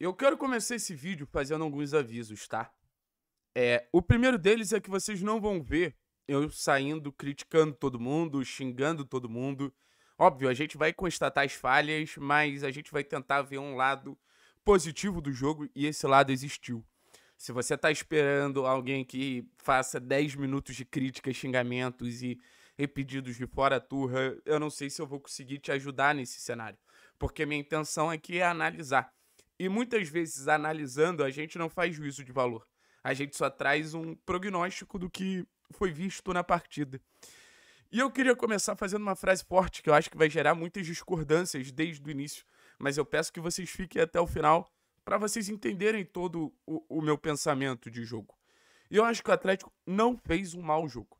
Eu quero começar esse vídeo fazendo alguns avisos, tá? É, o primeiro deles é que vocês não vão ver eu saindo criticando todo mundo, xingando todo mundo. Óbvio, a gente vai constatar as falhas, mas a gente vai tentar ver um lado positivo do jogo e esse lado existiu. Se você tá esperando alguém que faça 10 minutos de críticas, xingamentos e, repetidos pedidos de fora turra, eu não sei se eu vou conseguir te ajudar nesse cenário. Porque minha intenção aqui é, é analisar. E muitas vezes, analisando, a gente não faz juízo de valor. A gente só traz um prognóstico do que foi visto na partida. E eu queria começar fazendo uma frase forte que eu acho que vai gerar muitas discordâncias desde o início, mas eu peço que vocês fiquem até o final para vocês entenderem todo o, o, meu pensamento de jogo. E eu acho que o Atlético não fez um mau jogo.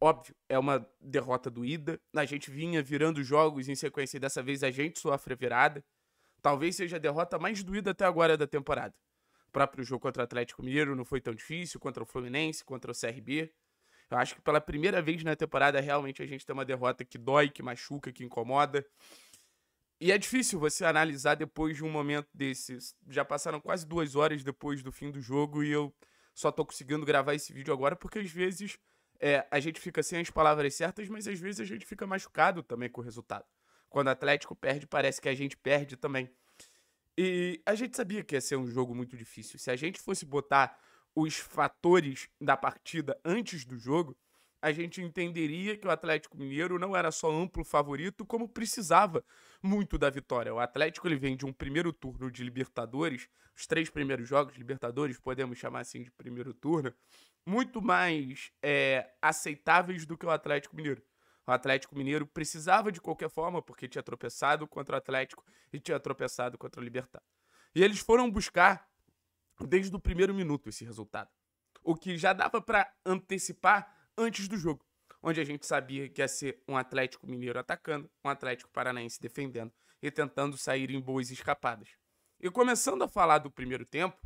Óbvio, é uma derrota doída, a gente vinha virando jogos em sequência e dessa vez a gente sofre a virada talvez seja a derrota mais doída até agora da temporada. O próprio jogo contra o Atlético Mineiro não foi tão difícil, contra o Fluminense, contra o CRB. Eu acho que pela primeira vez na temporada, realmente, a gente tem uma derrota que dói, que machuca, que incomoda. E é difícil você analisar depois de um momento desses. Já passaram quase duas horas depois do fim do jogo e eu só tô conseguindo gravar esse vídeo agora porque às vezes é, a gente fica sem as palavras certas, mas às vezes a gente fica machucado também com o resultado. Quando o Atlético perde, parece que a gente perde também. E a gente sabia que ia ser um jogo muito difícil. Se a gente fosse botar os fatores da partida antes do jogo, a gente entenderia que o Atlético Mineiro não era só amplo favorito, como precisava muito da vitória. O Atlético ele vem de um primeiro turno de Libertadores, os três primeiros jogos Libertadores, podemos chamar assim de primeiro turno, muito mais é, aceitáveis do que o Atlético Mineiro. O Atlético Mineiro precisava de qualquer forma, porque tinha tropeçado contra o Atlético e tinha tropeçado contra o Libertar. E eles foram buscar desde o primeiro minuto esse resultado. O que já dava para antecipar antes do jogo, onde a gente sabia que ia ser um Atlético Mineiro atacando, um Atlético Paranaense defendendo e tentando sair em boas escapadas. E começando a falar do primeiro tempo,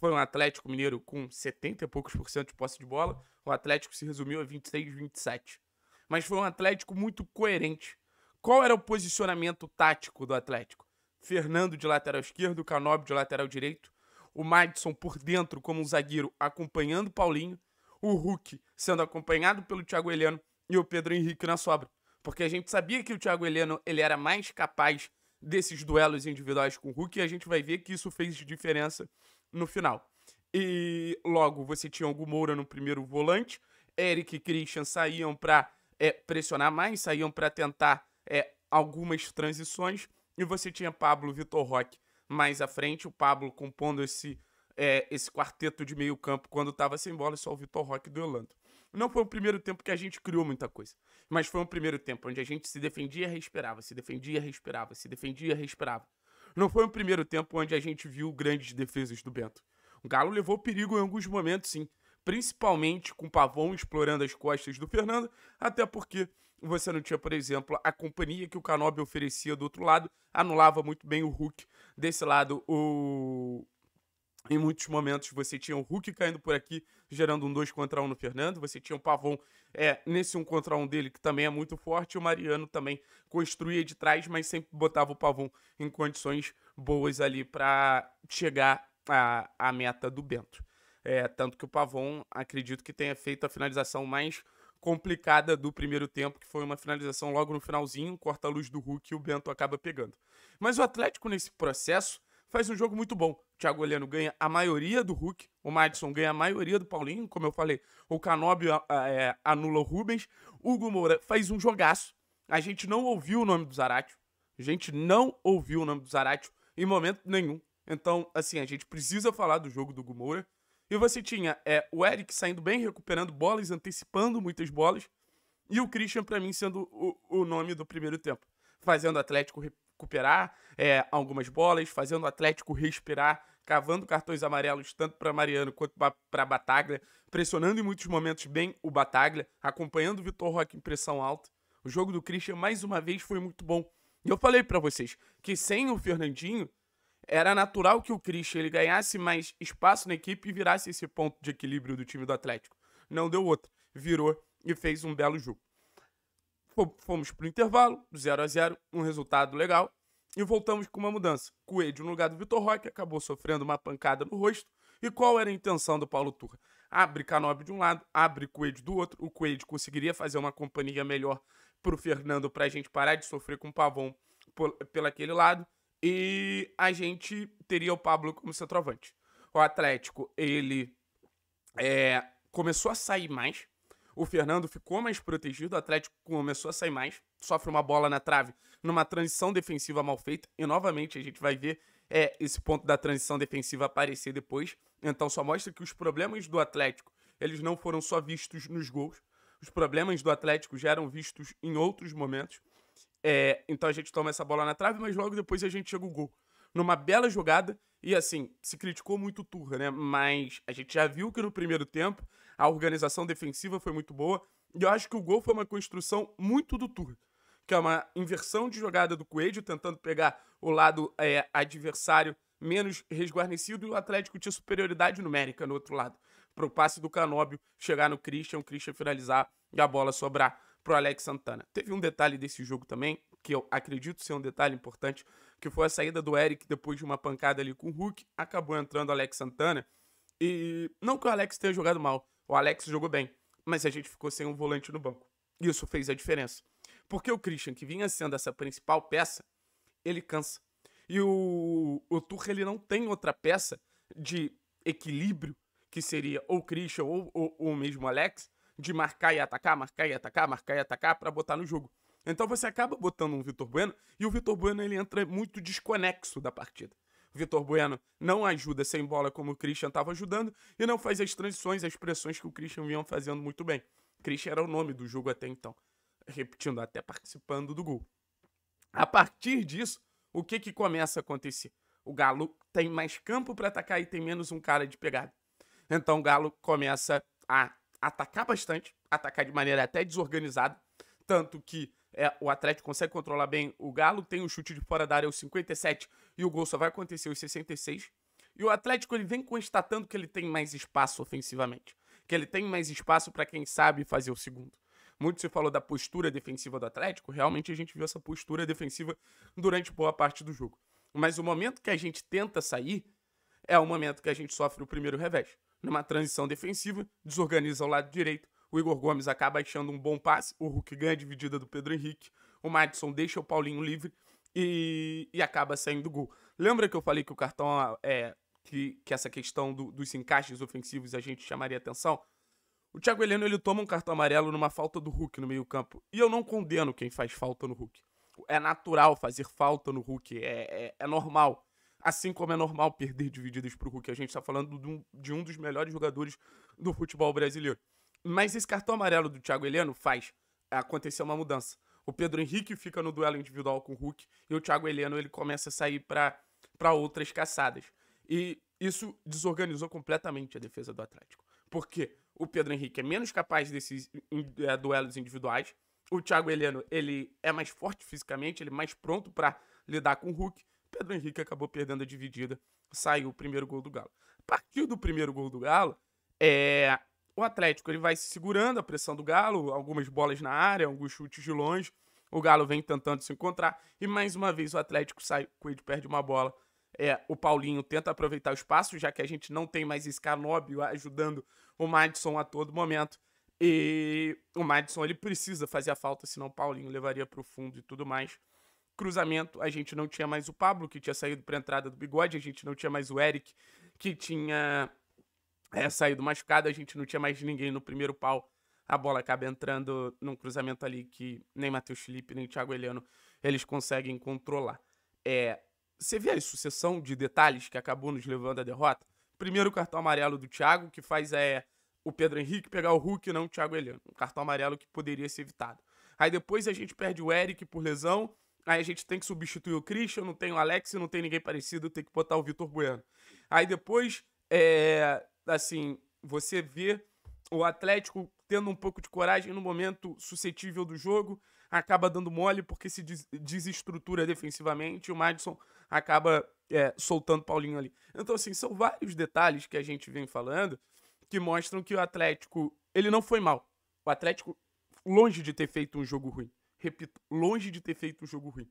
foi um Atlético Mineiro com 70 e poucos por cento de posse de bola, o Atlético se resumiu a 26, 27 mas foi um Atlético muito coerente. Qual era o posicionamento tático do Atlético? Fernando de lateral esquerdo, Canobi de lateral direito, o Madison por dentro como um zagueiro acompanhando Paulinho, o Hulk sendo acompanhado pelo Thiago Heleno e o Pedro Henrique na sobra. Porque a gente sabia que o Thiago Heleno ele era mais capaz desses duelos individuais com o Hulk e a gente vai ver que isso fez diferença no final. E logo você tinha o Moura no primeiro volante, Eric e Christian saíam para é, pressionar mais, saíam para tentar é, algumas transições. E você tinha Pablo Vitor Roque mais à frente, o Pablo compondo esse, é, esse quarteto de meio campo quando estava sem bola, só o Vitor Roque duelando. Não foi o primeiro tempo que a gente criou muita coisa, mas foi um primeiro tempo onde a gente se defendia, respirava, se defendia, respirava, se defendia, respirava. Não foi um primeiro tempo onde a gente viu grandes defesas do Bento. O Galo levou perigo em alguns momentos, sim, principalmente com o Pavon explorando as costas do Fernando, até porque você não tinha, por exemplo, a companhia que o Canobi oferecia do outro lado, anulava muito bem o Hulk. Desse lado, o... em muitos momentos você tinha o Hulk caindo por aqui, gerando um 2 contra 1 um no Fernando, você tinha o Pavon é, nesse 1 um contra 1 um dele, que também é muito forte, o Mariano também construía de trás, mas sempre botava o Pavon em condições boas ali para chegar à, à meta do Bento. É, tanto que o Pavon acredito que tenha feito a finalização mais complicada do primeiro tempo, que foi uma finalização logo no finalzinho, corta a luz do Hulk e o Bento acaba pegando. Mas o Atlético, nesse processo, faz um jogo muito bom. O Thiago Heleno ganha a maioria do Hulk, o Madison ganha a maioria do Paulinho, como eu falei, o Canóbio é, anula o Rubens, Hugo Moura faz um jogaço. A gente não ouviu o nome do Zaratio, a gente não ouviu o nome do Zaratio em momento nenhum. Então, assim, a gente precisa falar do jogo do Hugo Moura. E você tinha é, o Eric saindo bem, recuperando bolas, antecipando muitas bolas. E o Christian, para mim, sendo o, o nome do primeiro tempo. Fazendo o Atlético recuperar é, algumas bolas, fazendo o Atlético respirar, cavando cartões amarelos tanto para Mariano quanto para Bataglia, pressionando em muitos momentos bem o Bataglia, acompanhando o Vitor Roque em pressão alta. O jogo do Christian, mais uma vez, foi muito bom. E eu falei para vocês que sem o Fernandinho, era natural que o Christian ele ganhasse mais espaço na equipe e virasse esse ponto de equilíbrio do time do Atlético. Não deu outro, Virou e fez um belo jogo. Fomos pro intervalo, 0 a 0 um resultado legal. E voltamos com uma mudança. Coelho no lugar do Vitor Roque acabou sofrendo uma pancada no rosto. E qual era a intenção do Paulo Turra? Abre Canobi de um lado, abre Coelho do outro. O Coelho conseguiria fazer uma companhia melhor pro Fernando para a gente parar de sofrer com o Pavon por, pelo aquele lado. E a gente teria o Pablo como centroavante. O Atlético, ele é, começou a sair mais. O Fernando ficou mais protegido, o Atlético começou a sair mais, sofre uma bola na trave numa transição defensiva mal feita, e novamente a gente vai ver é, esse ponto da transição defensiva aparecer depois. Então só mostra que os problemas do Atlético, eles não foram só vistos nos gols. Os problemas do Atlético já eram vistos em outros momentos. É, então a gente toma essa bola na trave, mas logo depois a gente chega o gol. Numa bela jogada, e assim, se criticou muito o Turra, né? Mas a gente já viu que no primeiro tempo a organização defensiva foi muito boa. E eu acho que o gol foi uma construção muito do Turra. Que é uma inversão de jogada do Coelho, tentando pegar o lado é, adversário menos resguarnecido e o Atlético tinha superioridade numérica no outro lado. Para o passe do Canóbio chegar no Christian, o Christian finalizar e a bola sobrar pro Alex Santana. Teve um detalhe desse jogo também, que eu acredito ser um detalhe importante, que foi a saída do Eric depois de uma pancada ali com o Hulk, acabou entrando o Alex Santana. E não que o Alex tenha jogado mal, o Alex jogou bem, mas a gente ficou sem um volante no banco. Isso fez a diferença. Porque o Christian, que vinha sendo essa principal peça, ele cansa. E o, o Tuchel, ele não tem outra peça de equilíbrio, que seria ou Christian ou, o mesmo Alex, de marcar e atacar, marcar e atacar, marcar e atacar para botar no jogo. Então você acaba botando um Vitor Bueno e o Vitor Bueno ele entra muito desconexo da partida. O Vitor Bueno não ajuda sem bola como o Christian estava ajudando e não faz as transições, as pressões que o Christian vinha fazendo muito bem. Christian era o nome do jogo até então, repetindo, até participando do gol. A partir disso, o que que começa a acontecer? O Galo tem mais campo para atacar e tem menos um cara de pegada. Então o Galo começa a atacar bastante, atacar de maneira até desorganizada, tanto que é, o Atlético consegue controlar bem o Galo, tem o um chute de fora da área aos 57 e o gol só vai acontecer aos 66. E o Atlético ele vem constatando que ele tem mais espaço ofensivamente, que ele tem mais espaço para quem sabe fazer o segundo. Muito se falou da postura defensiva do Atlético, realmente a gente viu essa postura defensiva durante boa parte do jogo. Mas o momento que a gente tenta sair é o momento que a gente sofre o primeiro revés numa transição defensiva, desorganiza o lado direito. O Igor Gomes acaba achando um bom passe, o Hulk ganha a dividida do Pedro Henrique, o Madison deixa o Paulinho livre e, e acaba saindo gol. Lembra que eu falei que o cartão é que, que essa questão do, dos encaixes ofensivos a gente chamaria atenção? O Thiago Heleno ele toma um cartão amarelo numa falta do Hulk no meio-campo. E eu não condeno quem faz falta no Hulk. É natural fazer falta no Hulk, é, é, é normal. Assim como é normal perder divididas para o Hulk. A gente está falando de um, de um dos melhores jogadores do futebol brasileiro. Mas esse cartão amarelo do Thiago Heleno faz acontecer uma mudança. O Pedro Henrique fica no duelo individual com o Hulk e o Thiago Heleno ele começa a sair para outras caçadas. E isso desorganizou completamente a defesa do Atlético. Porque o Pedro Henrique é menos capaz desses é, duelos individuais. O Thiago Heleno ele é mais forte fisicamente, ele é mais pronto para lidar com o Hulk. Pedro Henrique acabou perdendo a dividida, saiu o primeiro gol do Galo. A partir do primeiro gol do Galo, é, o Atlético ele vai se segurando a pressão do Galo, algumas bolas na área, alguns chutes de longe. O Galo vem tentando se encontrar e mais uma vez o Atlético sai, o Coelho perde uma bola. É, o Paulinho tenta aproveitar o espaço, já que a gente não tem mais Scanobio ajudando o Madison a todo momento. E o Madison ele precisa fazer a falta, senão o Paulinho levaria para o fundo e tudo mais cruzamento, a gente não tinha mais o Pablo, que tinha saído para entrada do bigode, a gente não tinha mais o Eric, que tinha é, saído machucado, a gente não tinha mais ninguém no primeiro pau. A bola acaba entrando num cruzamento ali que nem Matheus Felipe, nem Thiago Heleno eles conseguem controlar. É, você vê a sucessão de detalhes que acabou nos levando à derrota? Primeiro o cartão amarelo do Thiago, que faz é, o Pedro Henrique pegar o Hulk e não o Thiago Heleno. Um cartão amarelo que poderia ser evitado. Aí depois a gente perde o Eric por lesão Aí a gente tem que substituir o Christian, não tem o Alex, não tem ninguém parecido, tem que botar o Vitor Bueno. Aí depois, é, assim, você vê o Atlético tendo um pouco de coragem no momento suscetível do jogo, acaba dando mole porque se des desestrutura defensivamente, o Madison acaba é, soltando Paulinho ali. Então, assim, são vários detalhes que a gente vem falando que mostram que o Atlético, ele não foi mal. O Atlético, longe de ter feito um jogo ruim repito, longe de ter feito um jogo ruim.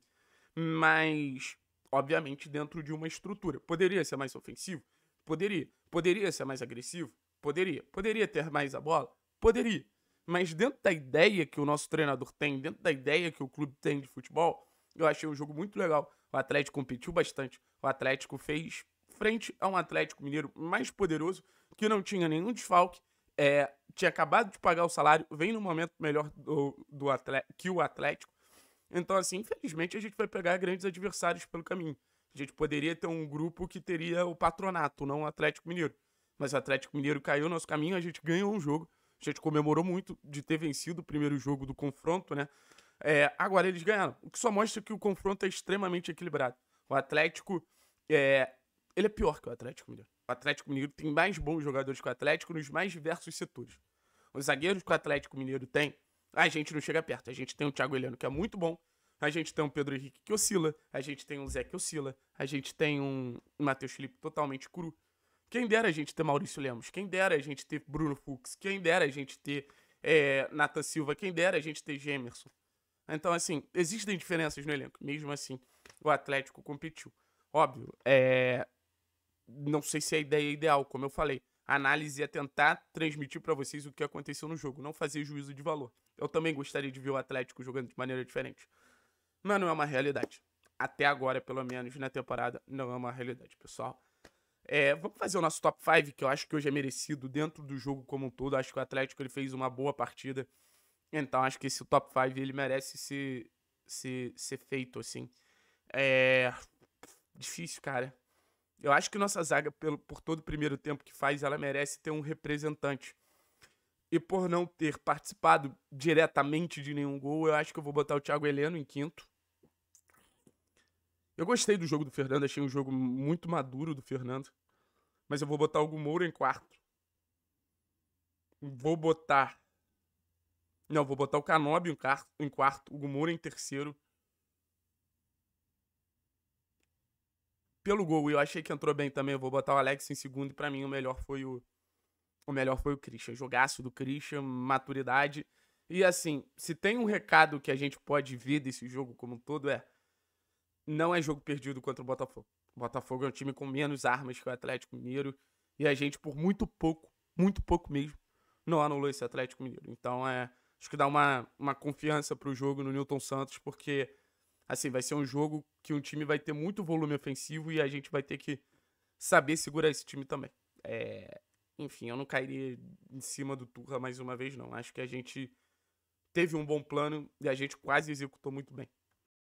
Mas, obviamente, dentro de uma estrutura. Poderia ser mais ofensivo? Poderia. Poderia ser mais agressivo? Poderia. Poderia ter mais a bola? Poderia. Mas dentro da ideia que o nosso treinador tem, dentro da ideia que o clube tem de futebol, eu achei um jogo muito legal. O Atlético competiu bastante. O Atlético fez frente a um Atlético Mineiro mais poderoso, que não tinha nenhum desfalque é, tinha acabado de pagar o salário, vem no momento melhor do, do que o Atlético. Então, assim, infelizmente a gente vai pegar grandes adversários pelo caminho. A gente poderia ter um grupo que teria o patronato, não o Atlético Mineiro. Mas o Atlético Mineiro caiu no nosso caminho, a gente ganhou um jogo. A gente comemorou muito de ter vencido o primeiro jogo do confronto, né? É, agora eles ganharam, o que só mostra que o confronto é extremamente equilibrado. O Atlético é. Ele é pior que o Atlético Mineiro. O Atlético Mineiro tem mais bons jogadores que o Atlético nos mais diversos setores. Os zagueiros que o Atlético Mineiro tem, a gente não chega perto. A gente tem o Thiago Heleno, que é muito bom. A gente tem um Pedro Henrique que oscila. A gente tem um Zé que oscila. A gente tem um Matheus Felipe totalmente cru. Quem dera a gente ter Maurício Lemos. Quem dera a gente ter Bruno Fux. Quem dera a gente ter é, Nathan Silva. Quem dera a gente ter Gemerson. Então, assim, existem diferenças no elenco. Mesmo assim, o Atlético competiu. Óbvio, é, não sei se é a ideia é ideal, como eu falei. A análise é tentar transmitir para vocês o que aconteceu no jogo, não fazer juízo de valor. Eu também gostaria de ver o Atlético jogando de maneira diferente. Mas não é uma realidade. Até agora, pelo menos na temporada, não é uma realidade, pessoal. É, vamos fazer o nosso top 5, que eu acho que hoje é merecido dentro do jogo como um todo. Acho que o Atlético ele fez uma boa partida. Então, acho que esse top 5 ele merece se, se, ser feito, assim. É. Difícil, cara. Eu acho que nossa zaga, pelo, por todo o primeiro tempo que faz, ela merece ter um representante. E por não ter participado diretamente de nenhum gol, eu acho que eu vou botar o Thiago Heleno em quinto. Eu gostei do jogo do Fernando, achei um jogo muito maduro do Fernando. Mas eu vou botar o Moura em quarto. Vou botar. Não, vou botar o Canobi em quarto, o Moura em terceiro pelo gol. E eu achei que entrou bem também. Eu vou botar o Alex em segundo. E pra mim o melhor foi o. O melhor foi o Christian. Jogaço do Christian, maturidade. E assim, se tem um recado que a gente pode ver desse jogo como um todo é. Não é jogo perdido contra o Botafogo. O Botafogo é um time com menos armas que o Atlético Mineiro. E a gente, por muito pouco, muito pouco mesmo, não anulou esse Atlético Mineiro. Então é. Acho que dá uma, uma confiança pro jogo no Newton Santos, porque assim, vai ser um jogo que um time vai ter muito volume ofensivo e a gente vai ter que saber segurar esse time também. É... Enfim, eu não cairia em cima do Turra mais uma vez, não. Acho que a gente teve um bom plano e a gente quase executou muito bem.